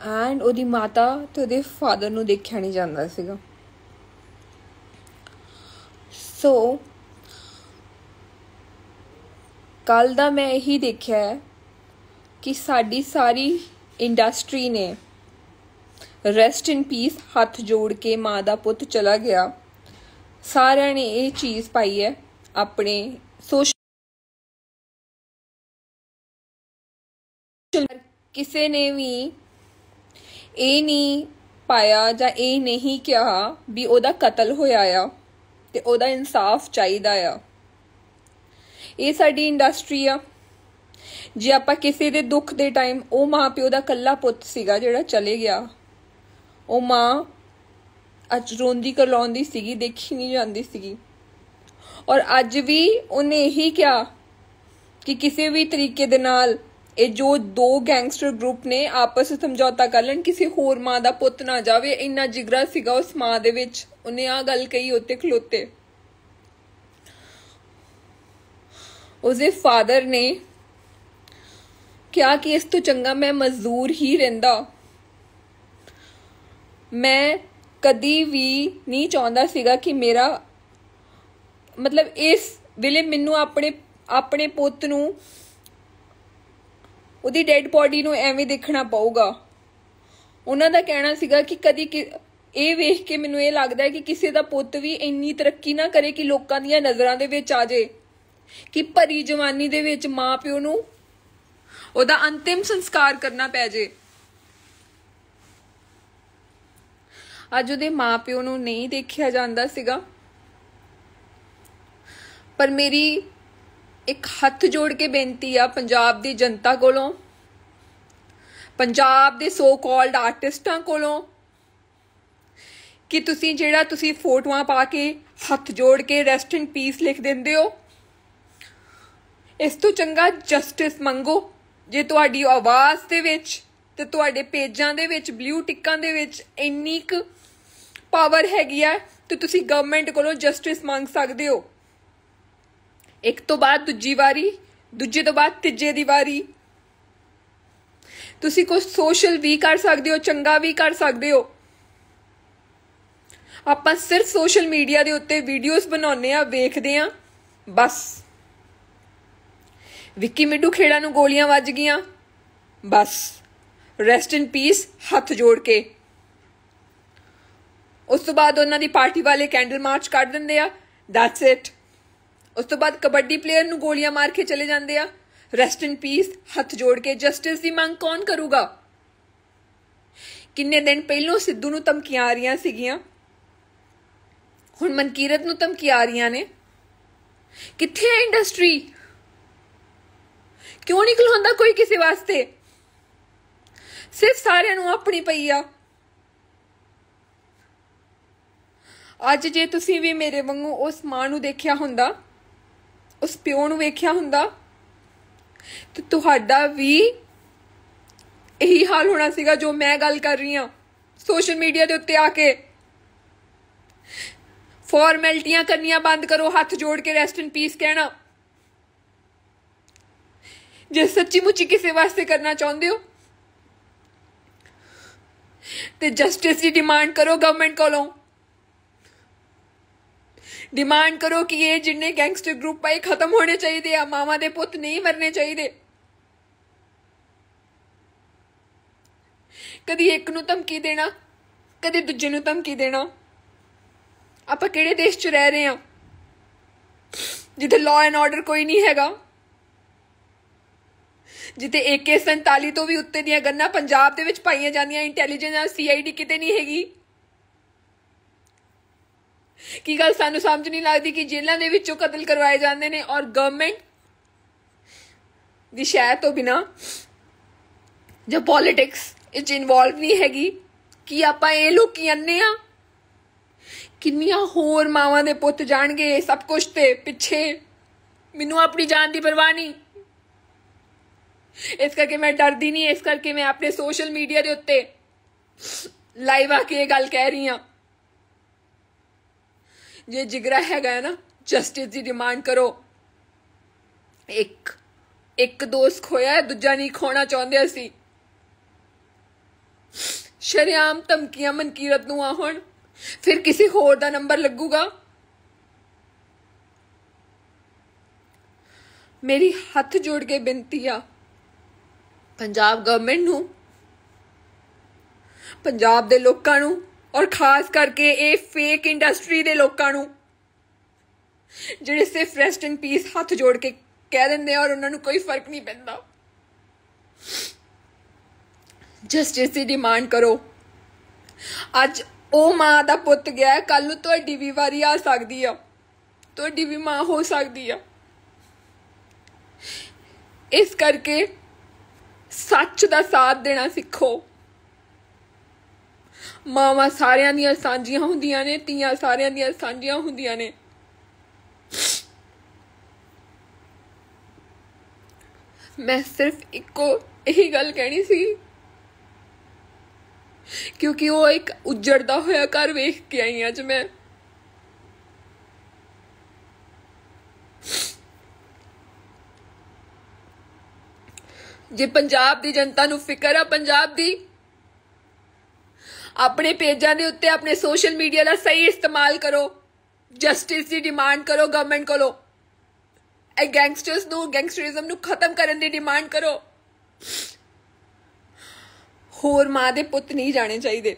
and ਉਹਦੀ ਮਾਤਾ ਤੇ ਉਹਦੇ ਫਾਦਰ ਨੂੰ ਦੇਖਿਆ ਨਹੀਂ ਜਾਂਦਾ ਸੀਗਾ ਸੋ ਕੱਲ ਦਾ ਮੈਂ ਇਹੀ ਦੇਖਿਆ ਹੈ ਕਿ ਸਾਡੀ ਸਾਰੀ ਇੰਡਸਟਰੀ ਨੇ ਰੈਸਟ ਇਨ ਪੀਸ ਹੱਥ ਜੋੜ ਕੇ ਮਾਂ ਦਾ ਪੁੱਤ ਚਲਾ ਗਿਆ ਸਾਰਿਆਂ ਨੇ ਇਹ ਚੀਜ਼ ਪਾਈ ਹੈ ਆਪਣੇ ਸੋਸ਼ਲ ਕਿਸੇ ਨੇ ਵੀ ਇਹ ਨਹੀਂ ਪਾਇਆ ਜਾਂ ਇਹ ਨਹੀਂ ਕਿਹਾ ਵੀ ਉਹਦਾ ਕਤਲ ਹੋਇਆ ਆ ਤੇ ਉਹਦਾ ਇਨਸਾਫ ਚਾਹੀਦਾ ਆ ਇਹ ਸਾਡੀ ਇੰਡਸਟਰੀ ਆ ਜੇ ਆਪਾਂ ਕਿਸੇ ਦੇ ਦੁੱਖ ਦੇ ਟਾਈਮ ਉਹ ਮਾਂ ਪਿਓ ਦਾ ਕੱਲਾ ਪੁੱਤ ਸੀਗਾ ਜਿਹੜਾ ਚਲੇ ਗਿਆ ਉਹ ਮਾਂ ਅੱਜ ਰੋਂਦੀ ਕਰਲਾਉਂਦੀ ਸੀਗੀ ਦੇਖੀ ਨਹੀਂ ਜਾਂਦੀ ਸੀਗੀ ਔਰ ਅੱਜ ਵੀ ਉਹਨੇ ਇਹੀ ਕਿਹਾ ਕਿ ਕਿਸੇ ਵੀ ਤਰੀਕੇ ਦੇ ਨਾਲ ਇਹ ਜੋ ਦੋ ਗੈਂਗਸਟਰ ਗਰੁੱਪ ਨੇ ਆਪਸ ਵਿੱਚ ਸਮਝੌਤਾ ਕਰ ਲੈਣ ਕਿਸੇ ਹੋਰ ਮਾਂ ਦਾ ਪੁੱਤ ਨਾ ਜਾਵੇ ਇੰਨਾ ਜਿਗਰਾ ਸੀਗਾ ਉਸ ਮਾਂ ਦੇ ਵਿੱਚ ਉਹਨੇ ਆ ਗੱਲ ਕਹੀ ਉੱਤੇ ਖਲੋਤੇ ਉਸੇ ਫਾਦਰ ਨੇ ਕਿਹਾ ਕਿ ਇਸ ਤੋਂ ਚੰਗਾ ਮੈਂ ਮਜ਼ਦੂਰ ਹੀ ਰਹਿੰਦਾ ਮੈਂ ਕਦੀ ਵੀ ਨਹੀਂ ਚਾਹੁੰਦਾ ਸੀਗਾ ਕਿ ਮੇਰਾ ਮਤਲਬ ਇਸ ਵਿਲੇ ਮੈਨੂੰ ਆਪਣੇ ਆਪਣੇ ਪੁੱਤ ਨੂੰ ਉਹਦੀ ਡੈੱਡ ਬਾਡੀ ਨੂੰ ਐਵੇਂ ਦੇਖਣਾ ਪਊਗਾ ਉਹਨਾਂ ਦਾ ਕਹਿਣਾ ਸੀਗਾ ਕਿ ਕਦੀ ਇਹ ਵੇਖ ਕੇ ਮੈਨੂੰ ਇਹ ਲੱਗਦਾ ਹੈ ਕਿ ਕਿਸੇ ਦਾ ਪੁੱਤ ਵੀ ਇੰਨੀ ਤਰੱਕੀ ਨਾ ਕਰੇ ਕਿ ਲੋਕਾਂ ਦੀਆਂ ਨਜ਼ਰਾਂ ਦੇ ਵਿੱਚ ਆ ਜਾਏ ਕਿ ਭਰੀ ਜਵਾਨੀ ਦੇ ਵਿੱਚ ਮਾਪਿਓ ਨੂੰ ਉਹਦਾ ਅੰਤਿਮ ਸੰਸਕਾਰ ਕਰਨਾ ਪੈ ਜੇ ਅੱਜ ਉਹਦੇ ਮਾਪਿਓ ਨੂੰ ਨਹੀਂ ਦੇਖਿਆ ਜਾਂਦਾ ਸੀਗਾ ਪਰ ਮੇਰੀ ਇੱਕ ਹੱਥ ਜੋੜ ਕੇ ਬੇਨਤੀ ਆ ਪੰਜਾਬ ਦੀ ਜਨਤਾ ਕੋਲੋਂ ਪੰਜਾਬ ਦੇ ਸੋ ਕਾਲਡ ਆਰਟਿਸਟਾਂ ਕੋਲੋਂ ਕਿ ਤੁਸੀਂ ਜਿਹੜਾ ਤੁਸੀਂ ਫੋਟੋਆਂ ਪਾ ਕੇ ਹੱਥ ਜੋੜ ਕੇ ਰੈਸਟ ਇਨ ਪੀਸ ਲਿਖ ਦਿੰਦੇ ਹੋ ਇਸ ਤੋਂ ਚੰਗਾ ਜਸਟਿਸ ਮੰਗੋ ਜੇ ਤੁਹਾਡੀ ਆਵਾਜ਼ ਦੇ ਵਿੱਚ ਤੇ ਤੁਹਾਡੇ ਪੇਜਾਂ ਦੇ ਵਿੱਚ ਬਲੂ ਟਿੱਕਾਂ ਦੇ ਵਿੱਚ ਇੰਨੀ ਕੁ ਪਾਵਰ ਹੈਗੀ ਆ ਤੇ ਤੁਸੀਂ ਗਵਰਨਮੈਂਟ ਕੋਲੋਂ ਜਸਟਿਸ ਮੰਗ ਸਕਦੇ ਹੋ ਇੱਕ ਤੋਂ ਬਾਅਦ ਦੂਜੀ ਵਾਰੀ ਦੂਜੇ ਤੋਂ ਬਾਅਦ ਤੀਜੇ ਦੀ ਵਾਰੀ ਤੁਸੀਂ ਕੁਝ ਸੋਸ਼ਲ ਵੀ ਕਰ ਸਕਦੇ ਹੋ ਚੰਗਾ ਵੀ ਕਰ ਸਕਦੇ ਹੋ ਆਪਾਂ ਸਿਰਫ ਸੋਸ਼ਲ ਮੀਡੀਆ ਦੇ ਉੱਤੇ ਵੀਡੀਓਜ਼ ਬਣਾਉਨੇ ਆ ਵੇਖਦੇ ਆ ਬਸ ਵਿੱਕੀ ਮਿੱਡੂ ਖੇੜਾ ਨੂੰ ਗੋਲੀਆਂ ਵੱਜ ਗਈਆਂ ਬਸ ਰੈਸਟ ਇਨ ਪੀਸ ਹੱਥ ਜੋੜ ਕੇ ਉਸ ਤੋਂ ਬਾਅਦ ਉਹਨਾਂ ਦੀ ਪਾਰਟੀ ਵਾਲੇ ਕੈਂਡਲ ਮਾਰਚ ਕੱਢ ਦਿੰਦੇ ਆ ਦੈਟਸ ਇਟ ਉਸ ਤੋਂ ਬਾਅਦ ਕਬੱਡੀ ਪਲੇਅਰ ਨੂੰ ਗੋਲੀਆਂ ਮਾਰ ਕੇ ਚਲੇ ਜਾਂਦੇ ਆ ਰੈਸਟ ਇਨ ਪੀਸ ਹੱਥ ਜੋੜ ਕੇ ਜਸਟਿਸ ਦੀ ਮੰਗ ਕੌਣ ਕਰੂਗਾ ਕਿੰਨੇ ਦਿਨ ਪਹਿਲਾਂ ਸਿੱਧੂ ਨੂੰ ਧਮਕੀਆਂ ਆ ਰਹੀਆਂ ਸੀਗੀਆਂ ਹੁਣ ਮਨਕੀਰਤ ਨੂੰ ਧਮਕੀਆਂ ਆ ਰਹੀਆਂ ਨੇ ਕਿੱਥੇ ਹੈ ਇੰਡਸਟਰੀ ਕਿਉਂ ਨਹੀਂ ਖਲੋਂਦਾ ਕੋਈ ਕਿਸੇ ਵਾਸਤੇ ਸਿਰਫ ਸਾਰਿਆਂ ਨੂੰ ਆਪਣੀ ਪਈ ਆ ਅੱਜ ਜੇ ਤੁਸੀਂ ਵੀ ਮੇਰੇ ਵਾਂਗੂ ਉਸ ਮਾਂ ਨੂੰ ਦੇਖਿਆ ਹੁੰਦਾ ਉਸ ਪਿਓ ਨੂੰ ਵੇਖਿਆ ਹੁੰਦਾ ਤੇ ਤੁਹਾਡਾ ਵੀ ਇਹੀ ਹਾਲ ਹੋਣਾ ਸੀਗਾ ਜੋ ਮੈਂ ਗੱਲ ਕਰ ਰਹੀ ਹਾਂ ਸੋਸ਼ਲ ਮੀਡੀਆ ਦੇ ਉੱਤੇ ਆ ਕੇ ਫਾਰਮੈਲਟੀਆਂ ਕਰਨੀਆਂ ਬੰਦ ਕਰੋ ਹੱਥ ਜੋੜ ਕੇ ਰੈਸਟ ਇਨ ਪੀਸ ਕਹਿਣਾ ਜੇ ਸੱਚੀ ਮੁੱਚੀ ਕਿਸੇ ਵਾਸਤੇ ਕਰਨਾ ਚਾਹੁੰਦੇ ਹੋ ਤੇ ਜਸਟਿਸ ਦੀ ਡਿਮਾਂਡ ਕਰੋ ਗਵਰਨਮੈਂਟ ਕੋਲੋਂ ਡਿਮਾਂਡ ਕਰੋ ਕਿ ਇਹ ਜਿੰਨੇ ਗੈਂਗਸਟਰ ਗਰੁੱਪ ਪਾਈ ਖਤਮ ਹੋਣੇ ਚਾਹੀਦੇ ਆ ਮਾਵਾ ਦੇ ਪੁੱਤ ਨਹੀਂ ਮਰਨੇ ਚਾਹੀਦੇ ਕਦੀ ਇੱਕ ਨੂੰ ਧਮਕੀ ਦੇਣਾ ਕਦੀ ਦੂਜੇ ਨੂੰ ਧਮਕੀ ਦੇਣਾ ਆਪਾਂ ਕਿਹੜੇ ਦੇਸ਼ 'ਚ ਰਹਿ ਰਹੇ ਆ ਜਿੱਥੇ ਲਾਅ ਐਂਡ ਆਰਡਰ ਕੋਈ ਨਹੀਂ ਹੈਗਾ ਜਿੱਥੇ AK47 ਤੋਂ ਵੀ ਉੱਤੇ ਦੀਆਂ ਗੰਨਾ ਪੰਜਾਬ ਦੇ ਵਿੱਚ ਪਾਈਆਂ ਜਾਂਦੀਆਂ ਇੰਟੈਲੀਜੈਂਸ ਆ ਸੀਆਈਡੀ ਕਿਤੇ ਨਹੀਂ ਹੈਗੀ ਕੀ ਗੱਲ ਸਾਨੂੰ ਸਮਝ ਨਹੀਂ ਲੱਗਦੀ ਕਿ ਜੇਲ੍ਹਾਂ ਦੇ ਵਿੱਚੋਂ ਕਤਲ ਕਰਵਾਏ ਜਾਂਦੇ ਨੇ ਔਰ ਗਵਰਨਮੈਂਟ ਦੀ ਸ਼ਾਇਦ ਤੋਂ ਬਿਨਾ ਜੋ ਪੋਲਿਟਿਕਸ ਇਚ ਇਨਵੋਲਵ ਨਹੀਂ ਹੈਗੀ ਕੀ ਆਪਾਂ ਇਹ ਲੋਕੀ ਅੰਨੇ ਆ ਕਿੰਨੀਆਂ ਹੋਰ ਮਾਵਾਂ ਦੇ ਪੁੱਤ ਜਾਣਗੇ ਸਭ ਕੁਝ ਤੇ ਪਿੱਛੇ ਮੈਨੂੰ ਆਪਣੀ ਜਾਨ ਦੀ ਪਰਵਾਹ ਨਹੀਂ ਇਸ ਕਰਕੇ ਮੈਂ ਡਰਦੀ ਨਹੀਂ ਇਸ ਕਰਕੇ ਮੈਂ ਆਪਣੇ ਸੋਸ਼ਲ ਮੀਡੀਆ ਦੇ ਉੱਤੇ ਲਾਈਵ ਆ ਕੇ ਇਹ ਗੱਲ ਕਹਿ ਰਹੀ ਹਾਂ ਜੇ ਜਿਗਰਾ ਹੈਗਾ ਨਾ ਜਸਟਿਸ ਦੀ ਡਿਮਾਂਡ ਕਰੋ ਇੱਕ ਇੱਕ ਦੋਸਤ ਖੋਇਆ ਦੂਜਾ ਨਹੀਂ ਖੋਣਾ ਚਾਹੁੰਦੇ ਅਸੀਂ ਸ਼ਰਿਆਮ ਧਮਕੀਆਂ ਮਨਕੀਰਤ ਨੂੰ ਆ ਹੁਣ ਫਿਰ ਕਿਸੇ ਹੋਰ ਦਾ ਨੰਬਰ ਲੱਗੂਗਾ ਮੇਰੀ ਹੱਥ ਜੋੜ ਕੇ ਬੇਨਤੀ ਆ ਪੰਜਾਬ ਗਵਰਨਮੈਂਟ ਨੂੰ ਪੰਜਾਬ ਦੇ ਲੋਕਾਂ ਨੂੰ ਔਰ ਖਾਸ ਕਰਕੇ ਇਹ ਫੇਕ ਇੰਡਸਟਰੀ ਦੇ ਲੋਕਾਂ ਨੂੰ ਜਿਹੜੇ ਸਿਰਫ ਰੈਸਟ ਇਨ ਪੀਸ ਹੱਥ ਜੋੜ ਕੇ ਕਹਿ ਦਿੰਦੇ ਔਰ ਉਹਨਾਂ ਨੂੰ ਕੋਈ ਫਰਕ ਨਹੀਂ ਪੈਂਦਾ ਜਸਟਿਸ ਦੀ ਡਿਮਾਂਡ ਕਰੋ ਅੱਜ ਉਹ ਮਾਂ ਦਾ ਪੁੱਤ ਗਿਆ ਕੱਲ ਨੂੰ ਤੁਹਾਡੀ ਵੀ ਵਾਰੀ ਆ ਸਕਦੀ ਆ ਤੁਹਾਡੀ ਵੀ ਮਾਂ ਹੋ ਸਕਦੀ ਆ ਇਸ ਕਰਕੇ ਸੱਚ ਦਾ ਸਾਥ ਦੇਣਾ ਸਿੱਖੋ ਮਾਵਾਂ ਸਾਰਿਆਂ ਦੀਆਂ ਸਾਂਝੀਆਂ ਹੁੰਦੀਆਂ ਨੇ ਤੀਆਂ ਸਾਰਿਆਂ ਦੀਆਂ ਸਾਂਝੀਆਂ ਹੁੰਦੀਆਂ ਨੇ ਮੈਂ ਸਿਰਫ ਇੱਕੋ ਇਹੀ ਗੱਲ ਕਹਿਣੀ ਸੀ ਕਿਉਂਕਿ ਉਹ ਇੱਕ ਉੱਜੜਦਾ ਹੋਇਆ ਘਰ ਵੇਖ ਕੇ ਆਈ ਅੱਜ ਮੈਂ ਜੇ ਪੰਜਾਬ ਦੀ ਜਨਤਾ ਨੂੰ ਫਿਕਰ ਆ ਪੰਜਾਬ ਦੀ ਆਪਣੇ ਪੇਜਾਂ ਦੇ ਉੱਤੇ ਆਪਣੇ ਸੋਸ਼ਲ ਮੀਡੀਆ ਦਾ ਸਹੀ ਇਸਤੇਮਾਲ ਕਰੋ ਜਸਟਿਸ ਦੀ ਡਿਮਾਂਡ ਕਰੋ ਗਵਰਨਮੈਂਟ ਕੋਲੋਂ ਐ ਗੈਂਗਸਟਰਸ ਨੂੰ ਗੈਂਗਸਟਰਿਜ਼ਮ ਨੂੰ ਖਤਮ ਕਰਨ ਦੀ ਡਿਮਾਂਡ ਕਰੋ ਹੋਰ ਮਾਂ ਦੇ ਪੁੱਤ ਨਹੀਂ ਜਾਣੇ ਚਾਹੀਦੇ